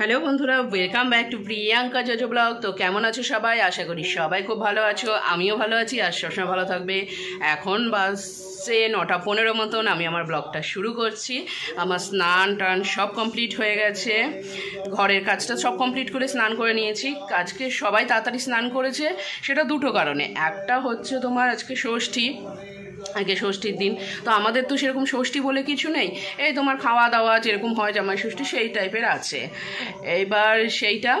Hello বন্ধুরা welcome back to Priyanka জজ blog তো কেমন আছো সবাই আশা করি সবাই খুব ভালো আছো আমিও ভালো আছি আর সবসময় ভালো থাকবে এখন বাসে নটা পনেরো মতন আমি আমার ব্লগটা শুরু করছি আমার স্নান টান সব কমপ্লিট হয়ে গেছে ঘরের কাজটা সব কমপ্লিট করে স্নান করে নিয়েছি আজকে সবাই তাড়াতাড়ি স্নান করেছে সেটা দুটো কারণে একটা হচ্ছে তোমার আজকে ষষ্ঠী আগে ষষ্ঠীর দিন তো আমাদের তো সেরকম ষষ্ঠী বলে কিছু নেই এই তোমার খাওয়া দাওয়া যেরকম হয় জামাই ষষ্ঠী সেই টাইপের আছে এইবার সেইটা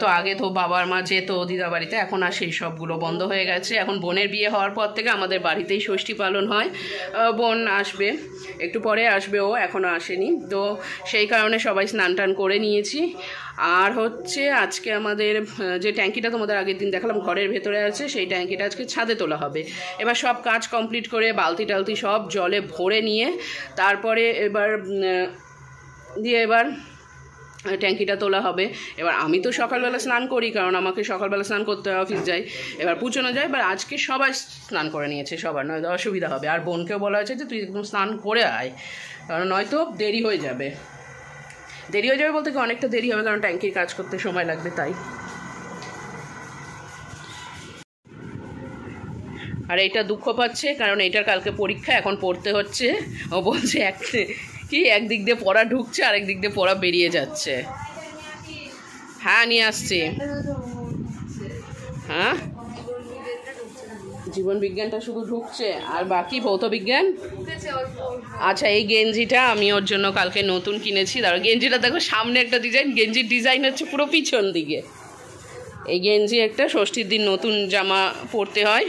তো আগে তো বাবার মা যেত দিদা বাড়িতে এখন আর সেই সবগুলো বন্ধ হয়ে গেছে এখন বোনের বিয়ে হওয়ার পর থেকে আমাদের বাড়িতেই ষষ্ঠী পালন হয় বোন আসবে একটু পরে আসবে ও এখনও আসেনি তো সেই কারণে সবাই স্নান টান করে নিয়েছি আর হচ্ছে আজকে আমাদের যে ট্যাঙ্কিটা তোমাদের আগের দিন দেখালাম ঘরের ভেতরে আছে সেই ট্যাঙ্কিটা আজকে ছাদে তোলা হবে এবার সব কাজ কমপ্লিট কমপ্লিট করে বালতি টালতি সব জলে ভরে নিয়ে তারপরে এবার দিয়ে এবার ট্যাঙ্কিটা তোলা হবে এবার আমি তো সকালবেলা স্নান করি কারণ আমাকে সকালবেলা স্নান করতে হয় অফিস যাই এবার পুচনো যায় এবার আজকে সবাই স্নান করে নিয়েছে সবার নয়তো অসুবিধা হবে আর বোনকেও বলা হয়েছে যে তুই একদম স্নান করে আয় কারণ নয়তো দেরি হয়ে যাবে দেরি হয়ে যাবে বলতে কি অনেকটা দেরি হবে কারণ ট্যাঙ্কির কাজ করতে সময় লাগবে তাই আর এটা দুঃখ পাচ্ছে কারণ এটার কালকে পরীক্ষা এখন পড়তে হচ্ছে ও বলছে এক কি একদিক দিয়ে পড়া ঢুকছে আরেক দিক দিয়ে পড়া বেরিয়ে যাচ্ছে হ্যাঁ নিয়ে আসছি হ্যাঁ জীবন বিজ্ঞানটা শুধু ঢুকছে আর বাকি ভৌত বিজ্ঞান আচ্ছা এই গেঞ্জিটা আমি ওর জন্য কালকে নতুন কিনেছি তারপর গেঞ্জিটা দেখো সামনে একটা ডিজাইন গেঞ্জির ডিজাইন হচ্ছে পুরো পিছন দিকে এই গেঞ্জি একটা ষষ্ঠীর দিন নতুন জামা পরতে হয়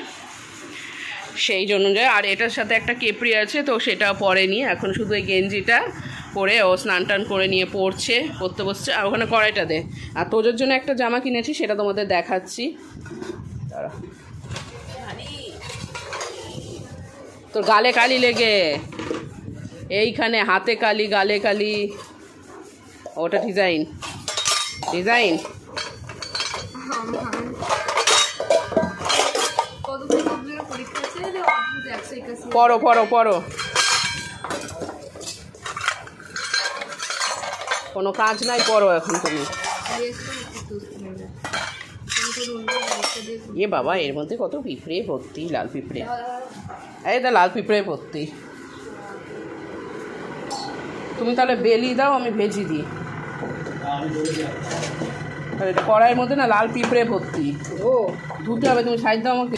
সেই অনুযায়ী আর এটার সাথে একটা কেপড়ি আছে তো সেটা পরেনি এখন শুধু এই গেঞ্জিটা পরে ও স্নান টান করে নিয়ে পড়ছে পড়তে বসছে আর ওখানে কড়াইটা দে আর তোজোর জন্য একটা জামা কিনেছি সেটা তোমাদের দেখাচ্ছি তোর গালে কালি লেগে এইখানে হাতে কালি গালে কালি ওটা ডিজাইন ডিজাইন হ্যাঁ, হ্যাঁ। পড়ো পড়ো পড়ো কোনো কাজ নাই পড়ো এখন তুমি এ বাবা এর মধ্যে কত পিঁপড়ে ভর্তি লাল পিঁপড়ে এটা লাল পিঁপড়ে ভর্তি তুমি তাহলে বেলি দাও আমি ভেজি দিই কড়াইয়ের মধ্যে না লাল পিঁপড়ে ভর্তি ও ধুতে হবে তুমি সাইজ দাও আমাকে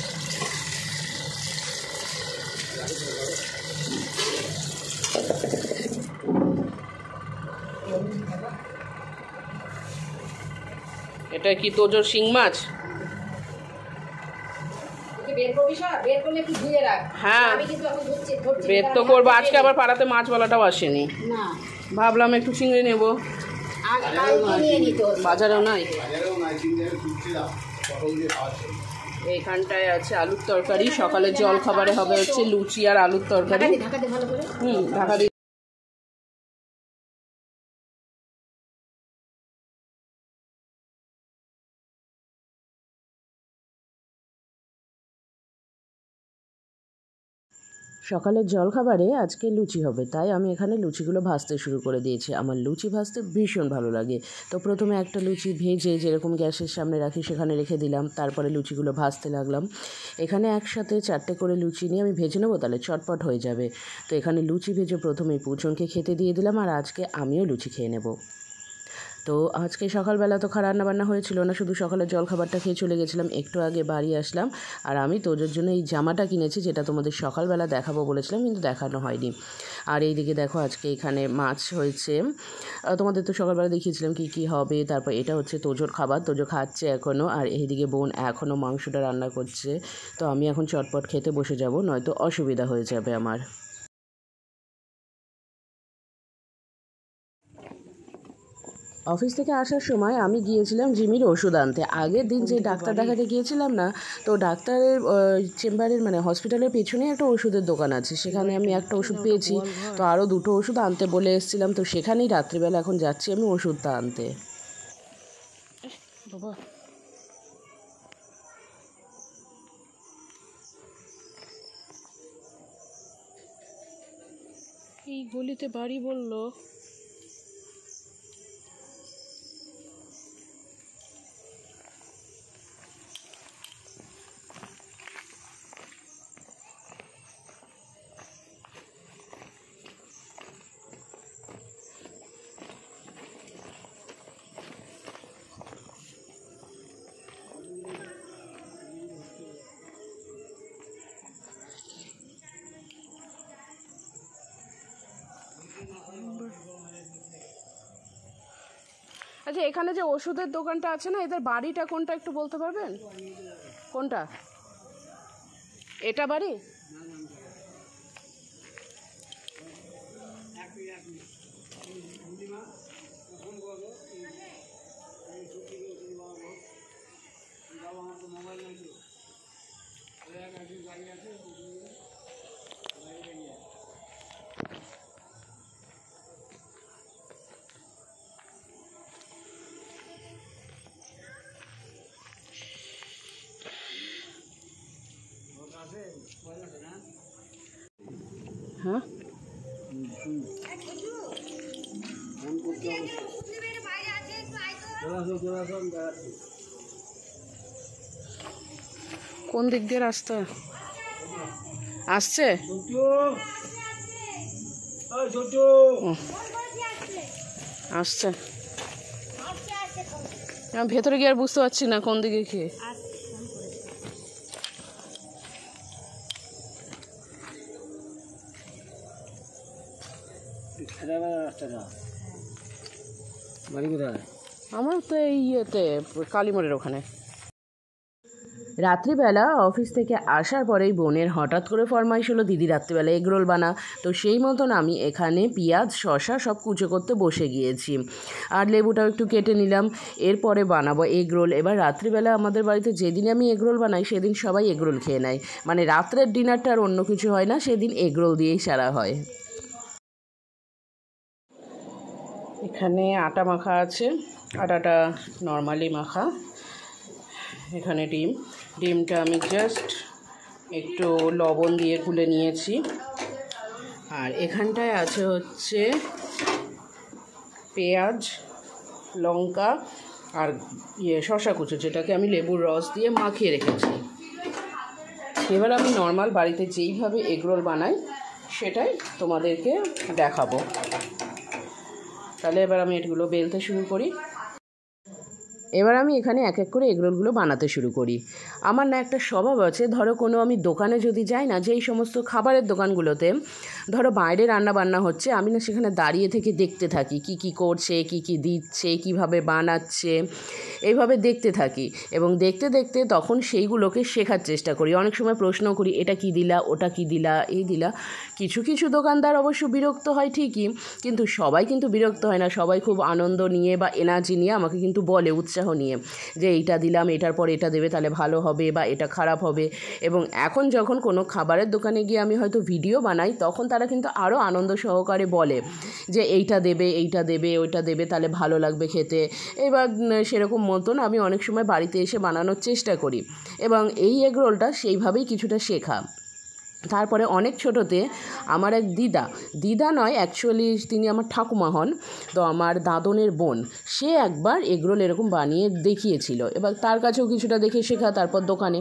এটা কি তোজোর শিং মাছ হ্যাঁ বের তো করবো আজকে আবার পাড়াতে মাছওয়ালাটাও আসেনি ভাবলাম একটু চিংড়ি নেবো বাজারেও নাই এখানটায় আছে আলুর তরকারি সকালে জল খাবারে হবে হচ্ছে লুচি আর আলুর তরকারি হুম ঢাকা সকালের জলখাবারে আজকে লুচি হবে তাই আমি এখানে লুচিগুলো ভাজতে শুরু করে দিয়েছি আমার লুচি ভাজতে ভীষণ ভালো লাগে তো প্রথমে একটা লুচি ভেজে যেরকম গ্যাসের সামনে রাখি সেখানে রেখে দিলাম তারপরে লুচিগুলো ভাজতে লাগলাম এখানে একসাথে চারটে করে লুচি নিয়ে আমি ভেজে নেবো তাহলে চটপট হয়ে যাবে তো এখানে লুচি ভেজে প্রথমে পুজনকে খেতে দিয়ে দিলাম আর আজকে আমিও লুচি খেয়ে নেবো তো আজকে সকালবেলা তো রান্না বান্না হয়েছিল না শুধু সকালের জল খাবারটা খেয়ে চলে গেছিলাম একটু আগে বাড়ি আসলাম আর আমি তোজোর জন্য এই জামাটা কিনেছি যেটা তোমাদের সকালবেলা দেখাবো বলেছিলাম কিন্তু দেখানো হয়নি আর এইদিকে দেখো আজকে এখানে মাছ হয়েছে তোমাদের তো সকালবেলা দেখিয়েছিলাম কি কি হবে তারপর এটা হচ্ছে তোজোর খাবার তোজো খাচ্ছে এখনও আর এইদিকে বোন এখনও মাংসটা রান্না করছে তো আমি এখন চটপট খেতে বসে যাব নয়তো অসুবিধা হয়ে যাবে আমার অফিস থেকে আসার সময় আমি গিয়েছিলাম জিমির ওষুধ আনতে আগের দিন যে ডাক্তার দেখাতে গিয়েছিলাম না তো ডাক্তারের চেম্বারের মানে হসপিটালের পেছনে একটা ওষুধের দোকান আছে সেখানে আমি একটা ওষুধ পেয়েছি তো আরও দুটো ওষুধ আনতে বলে এসেছিলাম তো সেখানেই রাত্রিবেলা এখন যাচ্ছি আমি ওষুধটা আনতে এই গলিতে বাড়ি বললো আচ্ছা এখানে যে ওষুধের দোকানটা আছে না এদের বাড়িটা কোনটা একটু বলতে পারবেন কোনটা এটা বাড়ি হ্যাঁ কোন দিক দিয়ে রাস্তা আসছে আসছে ভেতরে গিয়ে আর বুঝতে পারছি না কোন দিকে খেয়ে আমার তো এই ইয়েতে কালীমোড়ের ওখানে রাত্রিবেলা অফিস থেকে আসার পরেই বোনের হঠাৎ করে ফরমাইশ হলো দিদি রাত্রিবেলা এগরোল বানা তো সেই মতন আমি এখানে পেঁয়াজ শশা সব কুচো করতে বসে গিয়েছি আর লেবুটাও একটু কেটে নিলাম এরপরে বানাবো এগরোল এবার রাত্রিবেলা আমাদের বাড়িতে যেদিন আমি এগরোল বানাই সেদিন সবাই এগরোল খেয়ে নেয় মানে রাত্রের ডিনারটা আর অন্য কিছু হয় না সেদিন এগরোল দিয়েই সারা হয় এখানে আটা মাখা আছে আটাটা নর্মালি মাখা এখানে ডিম ডিমটা আমি জাস্ট একটু লবণ দিয়ে গুলে নিয়েছি আর এখানটায় আছে হচ্ছে পেঁয়াজ লঙ্কা আর ইয়ে শশা কুচো যেটাকে আমি লেবুর রস দিয়ে মাখিয়ে রেখেছি এবার আমি নর্মাল বাড়িতে যেইভাবে এগরোল বানাই সেটাই তোমাদেরকে দেখাবো তাহলে এবার আমি এগুলো বেলতে শুরু করি এবার আমি এখানে এক এক করে এগরোলগুলো বানাতে শুরু করি আমার না একটা স্বভাব আছে ধরো কোনো আমি দোকানে যদি যাই না যে এই সমস্ত খাবারের দোকানগুলোতে ধরো বাইরে রান্না বান্না হচ্ছে আমি না সেখানে দাঁড়িয়ে থেকে দেখতে থাকি কি কি করছে কি কি দিচ্ছে কিভাবে বানাচ্ছে এইভাবে দেখতে থাকি এবং দেখতে দেখতে তখন সেইগুলোকে শেখার চেষ্টা করি অনেক সময় প্রশ্ন করি এটা কি দিলা ওটা কি দিলা এই দিলা কিছু কিছু দোকানদার অবশ্য বিরক্ত হয় ঠিকই কিন্তু সবাই কিন্তু বিরক্ত হয় না সবাই খুব আনন্দ নিয়ে বা এনার্জি নিয়ে আমাকে কিন্তু বলে উৎসাহ নিয়ে যে এইটা দিলাম এটার পর এটা দেবে তাহলে ভালো হবে বা এটা খারাপ হবে এবং এখন যখন কোনো খাবারের দোকানে গিয়ে আমি হয়তো ভিডিও বানাই তখন তারা কিন্তু আরও আনন্দ সহকারে বলে যে এইটা দেবে এইটা দেবে ওইটা দেবে তাহলে ভালো লাগবে খেতে এবার সেরকম মতন আমি অনেক সময় বাড়িতে এসে বানানোর চেষ্টা করি এবং এই এগরোলটা সেইভাবেই কিছুটা শেখা তারপরে অনেক ছোটোতে আমার এক দিদা দিদা নয় অ্যাকচুয়ালি তিনি আমার ঠাকুমা হন তো আমার দাদনের বোন সে একবার এগরোল এরকম বানিয়ে দেখিয়েছিল এবার তার কাছেও কিছুটা দেখে শেখা তারপর দোকানে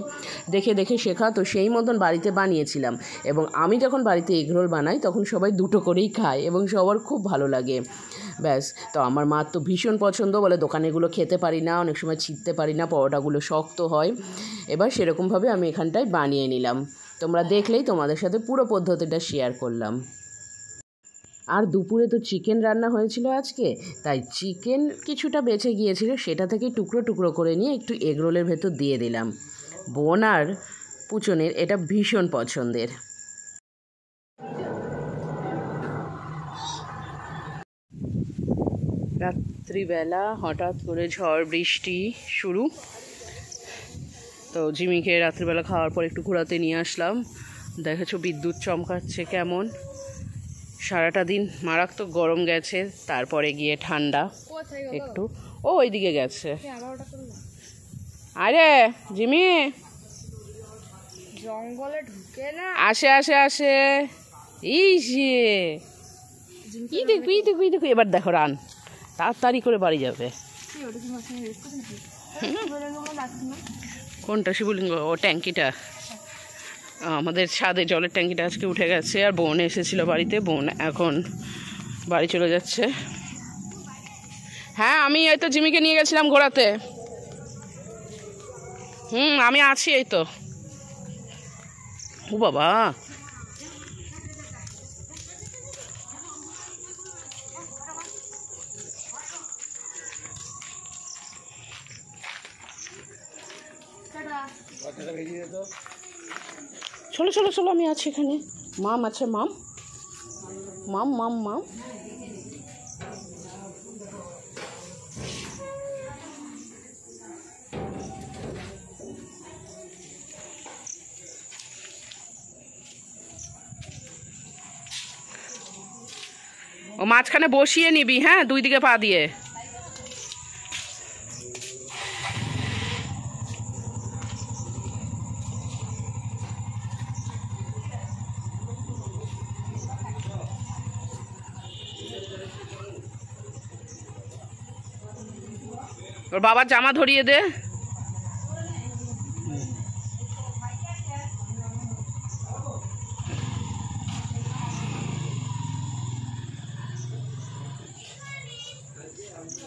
দেখে দেখে শেখা তো সেই মতন বাড়িতে বানিয়েছিলাম এবং আমি যখন বাড়িতে এগরোল বানাই তখন সবাই দুটো করেই খায় এবং সবার খুব ভালো লাগে ব্যাস তো আমার মা তো ভীষণ পছন্দ বলে দোকানেগুলো খেতে পারি না অনেক সময় ছিঁড়তে পারি না পরোটাগুলো শক্ত হয় এবার সেরকমভাবে আমি এখানটায় বানিয়ে নিলাম তোমরা দেখলেই তোমাদের সাথে পুরো পদ্ধতিটা শেয়ার করলাম আর দুপুরে তো চিকেন রান্না হয়েছিল আজকে তাই চিকেন কিছুটা বেঁচে গিয়েছিল সেটা থেকে টুকরো টুকরো করে নিয়ে একটু এগরোলের ভেতর দিয়ে দিলাম বোন আর পুচনের এটা ভীষণ পছন্দের রাত্রিবেলা হঠাৎ করে ঝড় বৃষ্টি শুরু তো জিমিকে রাত্রিবেলা খাওয়ার পর একটু ঘোরাতে নিয়ে আসলাম দেখাচ্ছ বিদ্যুৎ চমকাচ্ছে কেমন সারাটা দিন মারাত্মক গরম গেছে তারপরে গিয়ে ঠান্ডা একটু ও ওইদিকে গেছে আরে জিমি জঙ্গলে ঢুকে না আসে আসে আসে এই যে দেখবি এবার দেখো রান তাড়াতাড়ি করে বাড়ি যাবে কোনটা শিবলিঙ্গ ও ট্যাঙ্কিটা আমাদের ছাদে জলের ট্যাঙ্কিটা আজকে উঠে গেছে আর বোন এসেছিল বাড়িতে বোন এখন বাড়ি চলে যাচ্ছে হ্যাঁ আমি এই তো জিমিকে নিয়ে গেছিলাম ঘোরাতে হুম আমি আছি এই তো ও বাবা চলো চলো চলো আমি আছি এখানে মাম আছে মাম মাম মাম মাম ও মাঝখানে বসিয়ে নিবি হ্যাঁ দুই দিকে পা দিয়ে ওর বাবার জামা ধরিয়ে দে